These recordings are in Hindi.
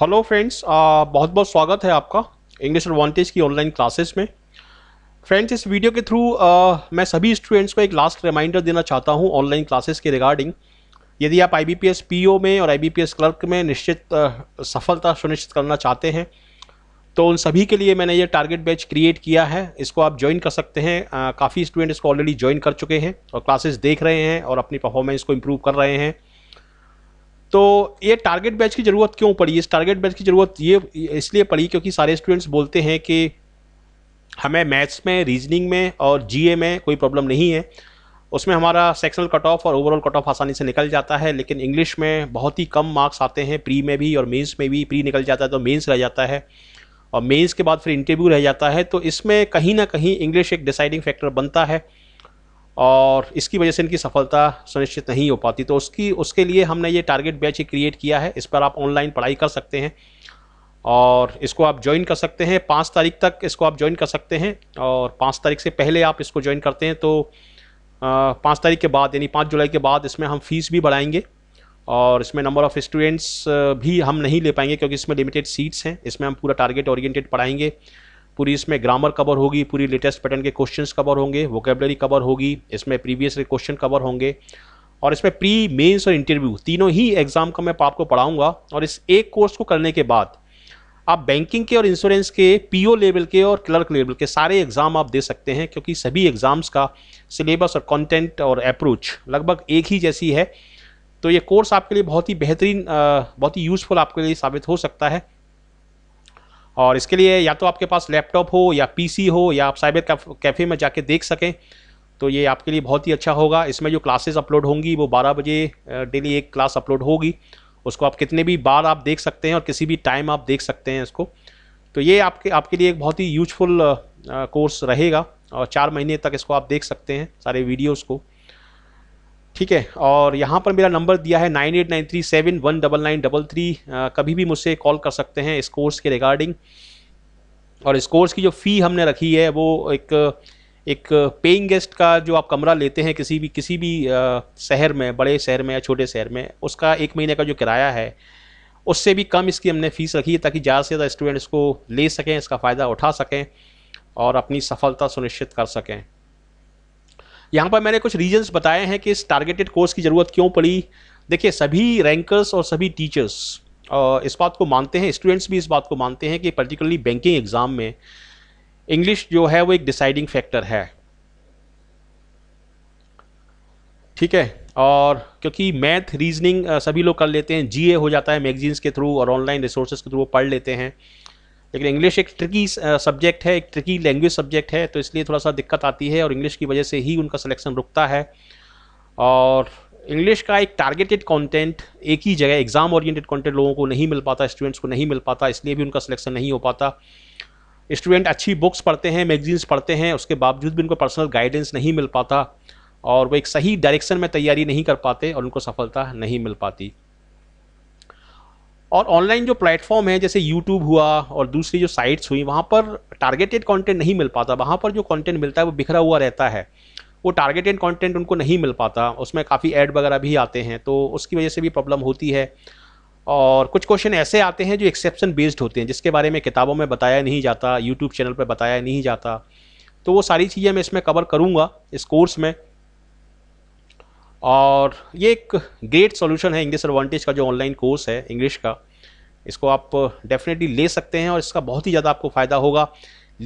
हेलो फ्रेंड्स बहुत बहुत स्वागत है आपका इंग्लिश एडवांटेज की ऑनलाइन क्लासेस में फ्रेंड्स इस वीडियो के थ्रू मैं सभी स्टूडेंट्स को एक लास्ट रिमाइंडर देना चाहता हूं ऑनलाइन क्लासेस के रिगार्डिंग यदि आप आईबीपीएस पीओ में और आईबीपीएस क्लर्क में निश्चित सफलता सुनिश्चित करना चाहते हैं तो उन सभी के लिए मैंने ये टारगेट बैच क्रिएट किया है इसको आप ज्वाइन कर सकते हैं काफ़ी स्टूडेंट्स इसको ऑलरेडी ज्वाइन कर चुके हैं और क्लासेस देख रहे हैं और अपनी परफॉर्मेंस को इम्प्रूव कर रहे हैं तो ये टारगेट बैच की ज़रूरत क्यों पड़ी इस टारगेट बैच की ज़रूरत ये इसलिए पड़ी क्योंकि सारे स्टूडेंट्स बोलते हैं कि हमें मैथ्स में रीजनिंग में और जीए में कोई प्रॉब्लम नहीं है उसमें हमारा सेक्शनल कट ऑफ और ओवरऑल कट ऑफ आसानी से निकल जाता है लेकिन इंग्लिश में बहुत ही कम मार्क्स आते हैं प्री में भी और मेंस में भी प्री निकल जाता है तो मेंस रह जाता है और मेंस के बाद फिर इंटरव्यू रह जाता है तो इसमें कहीं ना कहीं इंग्लिश एक डिसाइडिंग फैक्टर बनता है और इसकी वजह से इनकी सफलता सुनिश्चित नहीं हो पाती तो उसकी उसके लिए हमने ये टारगेट बैच क्रिएट किया है इस पर आप ऑनलाइन पढ़ाई कर सकते हैं और इसको आप ज्वाइन कर सकते हैं पाँच तारीख तक इसको आप ज्वाइन कर सकते हैं और पाँच तारीख से पहले आप इसको ज्वाइन करते हैं तो पाँच तारीख के बाद यानी पाँच जुलाई के बाद इसमें हम फीस भी बढ़ाएंगे और इसमें नंबर ऑफ़ स्टूडेंट्स भी हम नहीं ले पाएंगे क्योंकि इसमें लिमिटेड सीट्स हैं इसमें हम पूरा टारगेट ओरिएंटेड पढ़ाएंगे पूरी इसमें ग्रामर कवर होगी पूरी लेटेस्ट पैटर्न के क्वेश्चंस कवर होंगे वोकेबलरी कवर होगी इसमें प्रीवियस के क्वेश्चन कवर होंगे और इसमें प्री मेंस और इंटरव्यू तीनों ही एग्ज़ाम का मैं आपको पढ़ाऊँगा और इस एक कोर्स को करने के बाद आप बैंकिंग के और इंश्योरेंस के पीओ लेवल के और क्लर्क लेवल के सारे एग्ज़ाम आप दे सकते हैं क्योंकि सभी एग्ज़ाम्स का सिलेबस और कंटेंट और अप्रोच लगभग एक ही जैसी है तो ये कोर्स आपके लिए बहुत ही बेहतरीन बहुत ही यूज़फुल आपके लिए साबित हो सकता है और इसके लिए या तो आपके पास लैपटॉप हो या पीसी हो या आप साइबर कैफ़े में जाके देख सकें तो ये आपके लिए बहुत ही अच्छा होगा इसमें जो क्लासेस अपलोड होंगी वो 12 बजे डेली एक क्लास अपलोड होगी उसको आप कितने भी बार आप देख सकते हैं और किसी भी टाइम आप देख सकते हैं इसको तो ये आपके आपके लिए एक बहुत ही यूजफुल कोर्स रहेगा और चार महीने तक इसको आप देख सकते हैं सारे वीडियोज़ को ठीक है और यहाँ पर मेरा नंबर दिया है nine eight nine three seven one double nine double three कभी भी मुझसे कॉल कर सकते हैं इस कोर्स के रिगार्डिंग और इस कोर्स की जो फ़ी हमने रखी है वो एक एक पेइंग गेस्ट का जो आप कमरा लेते हैं किसी भी किसी भी शहर में बड़े शहर में या छोटे शहर में उसका एक महीने का जो किराया है उससे भी कम इसकी हमने फ़ीस रखी है ताकि ज़्यादा से ज़्यादा स्टूडेंट इसको ले सकें इसका फ़ायदा उठा सकें और अपनी सफलता सुनिश्चित कर सकें यहाँ पर मैंने कुछ रीजन्स बताए हैं कि इस टारगेटेड कोर्स की ज़रूरत क्यों पड़ी देखिए सभी रैंकर्स और सभी टीचर्स इस बात को मानते हैं स्टूडेंट्स भी इस बात को मानते हैं कि पर्टिकुलरली बैंकिंग एग्ज़ाम में इंग्लिश जो है वो एक डिसाइडिंग फैक्टर है ठीक है और क्योंकि मैथ रीजनिंग सभी लोग कर लेते हैं जीए हो जाता है मैगजीन्स के थ्रू और ऑनलाइन रिसोर्सेज के थ्रू वो पढ़ लेते हैं लेकिन इंग्लिश एक ट्रिकी सब्जेक्ट uh, है एक ट्रिकी लैंग्वेज सब्जेक्ट है तो इसलिए थोड़ा सा दिक्कत आती है और इंग्लिश की वजह से ही उनका सिलेक्शन रुकता है और इंग्लिश का एक टारगेटेड कंटेंट एक ही जगह एग्ज़ाम ओरिएंटेड कंटेंट लोगों को नहीं मिल पाता स्टूडेंट्स को नहीं मिल पाता इसलिए भी उनका सिलेक्शन नहीं हो पाता स्टूडेंट अच्छी बुक्स पढ़ते हैं मैगजीन्स पढ़ते हैं उसके बावजूद भी उनको पर्सनल गाइडेंस नहीं मिल पाता और वो एक सही डायरेक्शन में तैयारी नहीं कर पाते और उनको सफलता नहीं मिल पाती और ऑनलाइन जो प्लेटफॉर्म है जैसे यूट्यूब हुआ और दूसरी जो साइट्स हुई वहाँ पर टारगेटेड कंटेंट नहीं मिल पाता वहाँ पर जो कंटेंट मिलता है वो बिखरा हुआ रहता है वो टारगेटेड कंटेंट उनको नहीं मिल पाता उसमें काफ़ी ऐड वगैरह भी आते हैं तो उसकी वजह से भी प्रॉब्लम होती है और कुछ क्वेश्चन ऐसे आते हैं जो एक्सेप्शन बेस्ड होते हैं जिसके बारे में किताबों में बताया नहीं जाता यूट्यूब चैनल पर बताया नहीं जाता तो वो सारी चीज़ें मैं इसमें कवर करूँगा इस कोर्स में और ये एक ग्रेट सॉल्यूशन है इंग्लिश एडवांटेज का जो ऑनलाइन कोर्स है इंग्लिश का इसको आप डेफिनेटली ले सकते हैं और इसका बहुत ही ज़्यादा आपको फ़ायदा होगा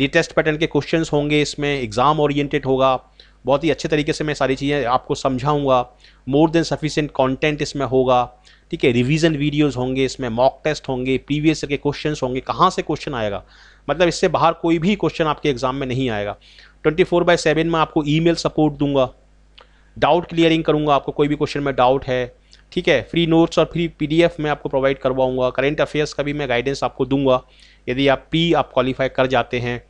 लेटेस्ट पैटर्न के क्वेश्चंस होंगे इसमें एग्ज़ाम ओरिएंटेड होगा बहुत ही अच्छे तरीके से मैं सारी चीज़ें आपको समझाऊंगा मोर देन सफिशेंट कंटेंट इसमें होगा ठीक है रिवीजन वीडियोस होंगे इसमें मॉक टेस्ट होंगे प्रीवियस के क्वेश्चंस होंगे कहाँ से क्वेश्चन आएगा मतलब इससे बाहर कोई भी क्वेश्चन आपके एग्ज़ाम में नहीं आएगा ट्वेंटी फोर सेवन में आपको ई सपोर्ट दूंगा डाउट क्लियरिंग करूँगा आपको कोई भी क्वेश्चन में डाउट है ठीक है फ्री नोट्स और फ्री पीडीएफ मैं आपको प्रोवाइड करवाऊंगा करेंट अफेयर्स का भी मैं गाइडेंस आपको दूंगा यदि आप पी आप क्वालिफाई कर जाते हैं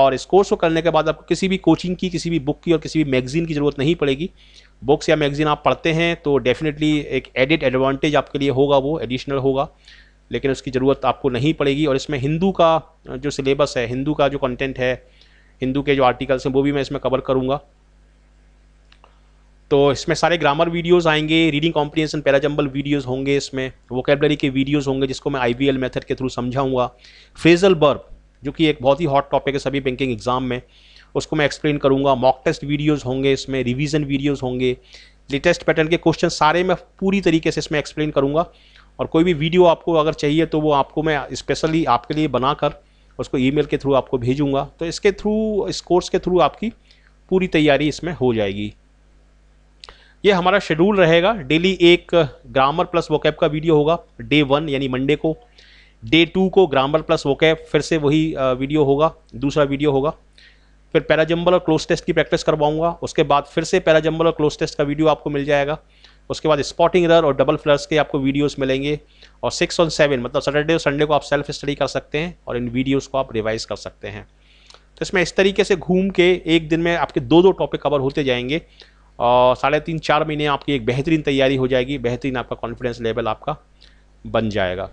और इस कोर्स को करने के बाद आपको किसी भी कोचिंग की किसी भी बुक की और किसी भी मैगजीन की ज़रूरत नहीं पड़ेगी बुक्स या मैगजीन आप पढ़ते हैं तो डेफिनेटली एक एडिट एडवांटेज आपके लिए होगा वो एडिशनल होगा लेकिन उसकी ज़रूरत आपको नहीं पड़ेगी और इसमें हिंदू का जो सिलेबस है हिंदू का जो कंटेंट है हिंदू के जो आर्टिकल्स हैं वो भी मैं इसमें कवर करूँगा तो इसमें सारे ग्रामर वीडियोस आएंगे रीडिंग कॉम्प्रीहेंशन पैराजम्बल वीडियोस होंगे इसमें वोकेबलरी के वीडियोस होंगे जिसको मैं आई मेथड के थ्रू समझाऊंगा फ्रेजल बर्ब जो कि एक बहुत ही हॉट टॉपिक है सभी बैंकिंग एग्जाम में उसको मैं एक्सप्लेन करूंगा मॉक टेस्ट वीडियोज़ होंगे इसमें रिविज़न वीडियोज़ होंगे लेटेस्ट पैटर्न के क्वेश्चन सारे मैं पूरी तरीके से इसमें एक्सप्लेन करूँगा और कोई भी वीडियो आपको अगर चाहिए तो वो आपको मैं स्पेशली आपके लिए बनाकर उसको ई के थ्रू आपको भेजूँगा तो इसके थ्रू इस कोर्स के थ्रू आपकी पूरी तैयारी इसमें हो जाएगी ये हमारा शेड्यूल रहेगा डेली एक ग्रामर प्लस वोकैब का वीडियो होगा डे वन यानी मंडे को डे टू को ग्रामर प्लस वोकैब फिर से वही वीडियो होगा दूसरा वीडियो होगा फिर पैराजम्बल और क्लोज टेस्ट की प्रैक्टिस करवाऊंगा उसके बाद फिर से पैराजम्बल और क्लोज टेस्ट का वीडियो आपको मिल जाएगा उसके बाद स्पॉटिंग रर और डबल फ्लर्स के आपको वीडियोस मिलेंगे और सिक्स मतलब और सेवन मतलब सैटरडे और संडे को आप सेल्फ स्टडी कर सकते हैं और इन वीडियोस को आप रिवाइज कर सकते हैं तो इसमें इस तरीके से घूम के एक दिन में आपके दो दो टॉपिक कवर होते जाएंगे और साढ़े तीन चार महीने आपकी एक बेहतरीन तैयारी हो जाएगी बेहतरीन आपका कॉन्फिडेंस लेवल आपका बन जाएगा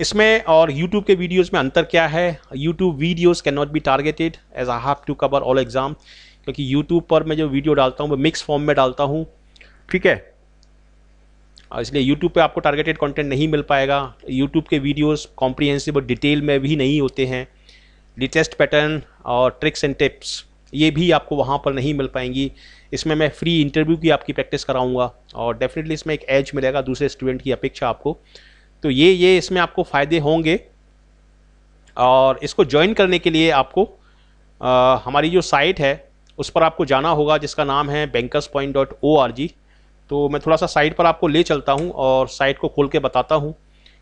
इसमें और YouTube के वीडियोस में अंतर क्या है YouTube videos can not be targeted as I have to cover all exam क्योंकि YouTube पर मैं जो वीडियो डालता हूँ वो मिक्स फॉर्म में डालता हूँ ठीक है और इसलिए YouTube पे आपको टारगेटेड कंटेंट नहीं मिल पाएगा YouTube के वीडियोस कॉम्प्रीहेंसिव और डिटेल में भी नहीं होते हैं लेटेस्ट पैटर्न और ट्रिक्स एंड टिप्स ये भी आपको वहाँ पर नहीं मिल पाएंगी इसमें मैं फ्री इंटरव्यू की आपकी प्रैक्टिस कराऊंगा और डेफिनेटली इसमें एक एज मिलेगा दूसरे स्टूडेंट की अपेक्षा आपको तो ये ये इसमें आपको फ़ायदे होंगे और इसको ज्वाइन करने के लिए आपको आ, हमारी जो साइट है उस पर आपको जाना होगा जिसका नाम है Bankers Point dot O R G तो मैं थोड़ा सा साइट पर आपको ले चलता हूँ और साइट को खोल के बताता हूँ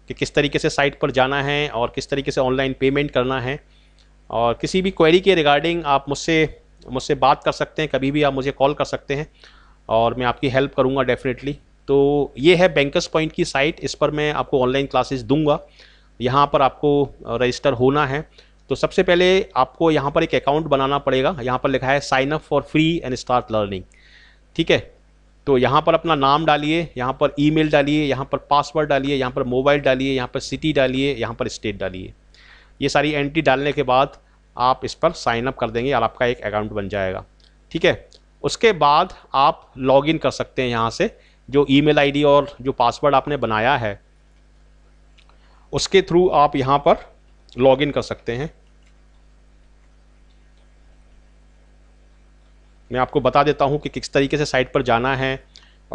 कि किस तरीके से साइट पर जाना है और किस तरीके से ऑनलाइन पेमेंट करना है और किसी भी क्वेरी के रिगार्डिंग आप मुझसे मुझसे बात कर सकते हैं कभी भी आप मुझे कॉल कर सकते हैं और मैं आपकी हेल्प करूँगा डेफिनेटली तो ये है बैंकर्स पॉइंट की साइट इस पर मैं आपको ऑनलाइन क्लासेस दूंगा यहाँ पर आपको रजिस्टर होना है तो सबसे पहले आपको यहाँ पर एक अकाउंट बनाना पड़ेगा यहाँ पर लिखा है sign up for free and start learning ठीक है तो यहाँ पर अपना नाम डालिए यहाँ पर ईमेल डालिए यहाँ पर पासवर्ड डालिए यहाँ पर मोबाइल डालिए यहाँ पर सिटी डालिए यहाँ पर स्टेट डालिए ये सारी एंट्री डालने के बाद आप इस पर साइन अप कर देंगे और आपका एक अकाउंट बन जाएगा ठीक है उसके बाद आप लॉगिन कर सकते हैं यहाँ से जो ईमेल आईडी और जो पासवर्ड आपने बनाया है उसके थ्रू आप यहाँ पर लॉगिन कर सकते हैं मैं आपको बता देता हूँ कि किस तरीके से साइट पर जाना है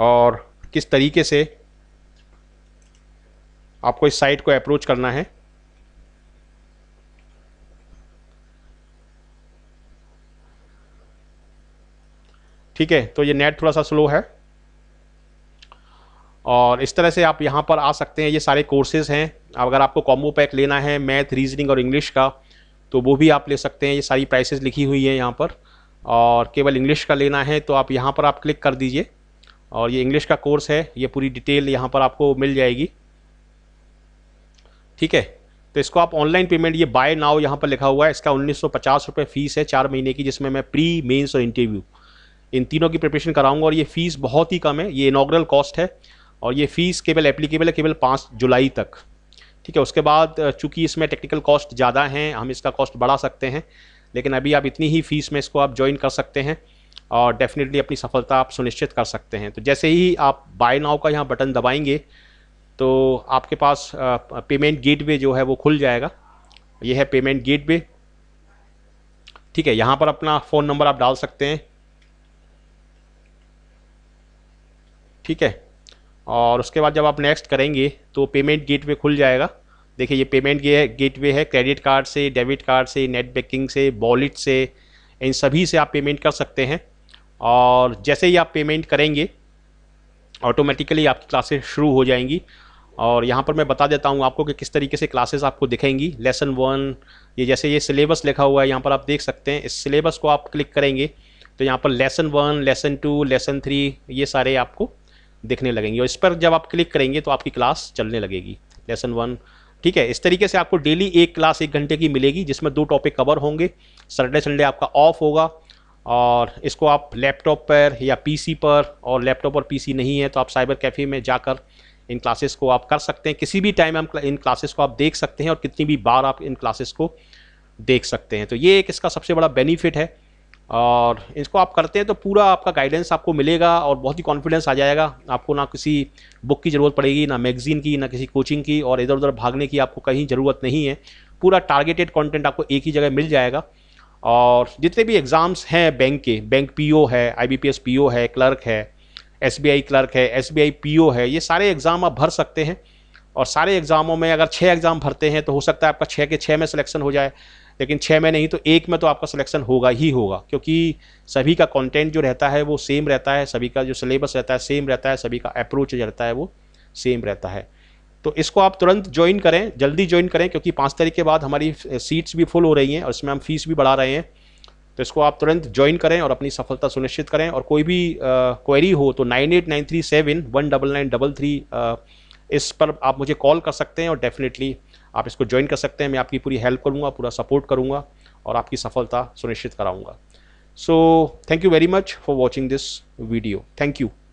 और किस तरीके से आपको इस साइट को अप्रोच करना है ठीक है तो ये नेट थोड़ा सा स्लो है और इस तरह से आप यहाँ पर आ सकते हैं ये सारे कोर्सेज़ हैं अगर आपको कॉम्बो पैक लेना है मैथ रीजनिंग और इंग्लिश का तो वो भी आप ले सकते हैं ये सारी प्राइसेस लिखी हुई है यहाँ पर और केवल इंग्लिश का लेना है तो आप यहाँ पर आप क्लिक कर दीजिए और ये इंग्लिश का कोर्स है ये पूरी डिटेल यहाँ पर आपको मिल जाएगी ठीक है तो इसको आप ऑनलाइन पेमेंट ये बाय नाव यहाँ पर लिखा हुआ है इसका उन्नीस सौ फ़ीस है चार महीने की जिसमें मैं प्री मेन्स और इंटरव्यू इन तीनों की प्रिपरेशन कराऊंगा और ये फ़ीस बहुत ही कम है ये इनाग्रल कॉस्ट है और ये फ़ीस केवल एप्लीकेबल है केवल पाँच जुलाई तक ठीक है उसके बाद चूंकि इसमें टेक्निकल कॉस्ट ज़्यादा हैं हम इसका कॉस्ट बढ़ा सकते हैं लेकिन अभी आप इतनी ही फ़ीस में इसको आप ज्वाइन कर सकते हैं और डेफिनेटली अपनी सफलता आप सुनिश्चित कर सकते हैं तो जैसे ही आप बाय नाव का यहाँ बटन दबाएंगे तो आपके पास पेमेंट गेटवे जो है वो खुल जाएगा ये है पेमेंट गेटवे ठीक है यहाँ पर अपना फ़ोन नंबर आप डाल सकते हैं ठीक है और उसके बाद जब आप नेक्स्ट करेंगे तो पेमेंट गेटवे खुल जाएगा देखिए ये पेमेंट गेटवे है क्रेडिट कार्ड से डेबिट कार्ड से नेट बैंकिंग से वॉलेट से इन सभी से आप पेमेंट कर सकते हैं और जैसे ही आप पेमेंट करेंगे ऑटोमेटिकली आपकी क्लासेस शुरू हो जाएंगी और यहाँ पर मैं बता देता हूँ आपको कि किस तरीके से क्लासेस आपको दिखेंगी लेसन वन ये जैसे ये सिलेबस लिखा हुआ है यहाँ पर आप देख सकते हैं इस सिलेबस को आप क्लिक करेंगे तो यहाँ पर lesson one lesson two lesson three ये सारे आपको दिखने लगेंगी और इस पर जब आप क्लिक करेंगे तो आपकी क्लास चलने लगेगी लेसन वन ठीक है इस तरीके से आपको डेली एक क्लास एक घंटे की मिलेगी जिसमें दो टॉपिक कवर होंगे सैटरडे संडे आपका ऑफ होगा और इसको आप लैपटॉप पर या पीसी पर और लैपटॉप और पीसी नहीं है तो आप साइबर कैफ़े में जाकर इन क्लासेस को आप कर सकते हैं किसी भी टाइम हम इन क्लासेस को आप देख सकते हैं और कितनी भी बार आप इन क्लासेस को देख सकते हैं तो ये एक इसका सबसे बड़ा बेनिफिट है और इसको आप करते हैं तो पूरा आपका गाइडेंस आपको मिलेगा और बहुत ही कॉन्फिडेंस आ जाएगा आपको ना किसी बुक की ज़रूरत पड़ेगी ना मैगज़ीन की ना किसी कोचिंग की और इधर उधर भागने की आपको कहीं ज़रूरत नहीं है पूरा टारगेटेड कंटेंट आपको एक ही जगह मिल जाएगा और जितने भी एग्ज़ाम्स हैं बैंक के बैंक पी है आई बी है क्लर्क है एस क्लर्क है एस बी है ये सारे एग्ज़ाम आप भर सकते हैं और सारे एग्ज़ामों में अगर छः एग्ज़ाम भरते हैं तो हो सकता है आपका छः के छः में सिलेक्शन हो जाए लेकिन छः में नहीं तो एक में तो आपका सिलेक्शन होगा ही होगा क्योंकि सभी का कंटेंट जो रहता है वो सेम रहता है सभी का जो सिलेबस रहता है सेम रहता है सभी का अप्रोच जो रहता है वो सेम रहता है तो इसको आप तुरंत ज्वाइन करें जल्दी ज्वाइन करें क्योंकि पाँच तारीख के बाद हमारी सीट्स भी फुल हो रही हैं और इसमें हम फीस भी बढ़ा रहे हैं तो इसको आप तुरंत ज्वाइन करें और अपनी सफलता सुनिश्चित करें और कोई भी क्वेरी हो तो nine eight nine three seven one double nine double three इस पर आप मुझे कॉल कर सकते हैं और डेफिनेटली आप इसको ज्वाइन कर सकते हैं मैं आपकी पूरी हेल्प करूँगा पूरा सपोर्ट करूँगा और आपकी सफलता सुनिश्चित कराऊँगा so thank you very much for watching this video thank you